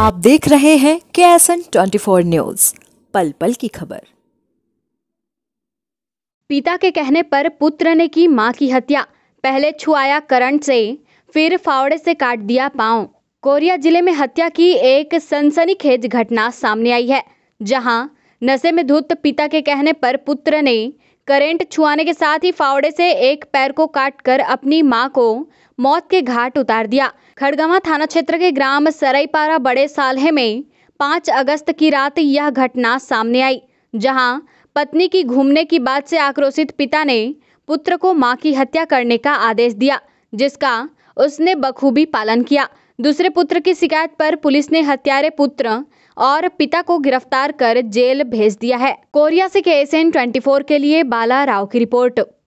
आप देख रहे हैं K S N twenty four news पल पल की खबर पिता के कहने पर पुत्र ने की मां की हत्या पहले छुआया करंट से फिर फावड़े से काट दिया पांव कोरिया जिले में हत्या की एक सनसनीखेज घटना सामने आई है जहां नशे में धुत पिता के कहने पर पुत्र ने करंट छुआने के साथ ही फावड़े से एक पैर को काटकर अपनी मां को मौत के घाट उतार दिया खड़गवा थाना क्षेत्र के ग्राम सरईपारा बड़े सालहे में 5 अगस्त की रात यह घटना सामने आई जहां पत्नी की घूमने की बात से आक्रोशित पिता ने पुत्र को मां की हत्या करने का आदेश दिया जिसका उसने बखूबी पालन किया दूसरे पुत्र की शिकायत पर पुलिस ने हत्यारे पुत्र और पिता को गिरफ्तार कर जेल भेज दिया है कोरिया से के एस के लिए बाला राव की रिपोर्ट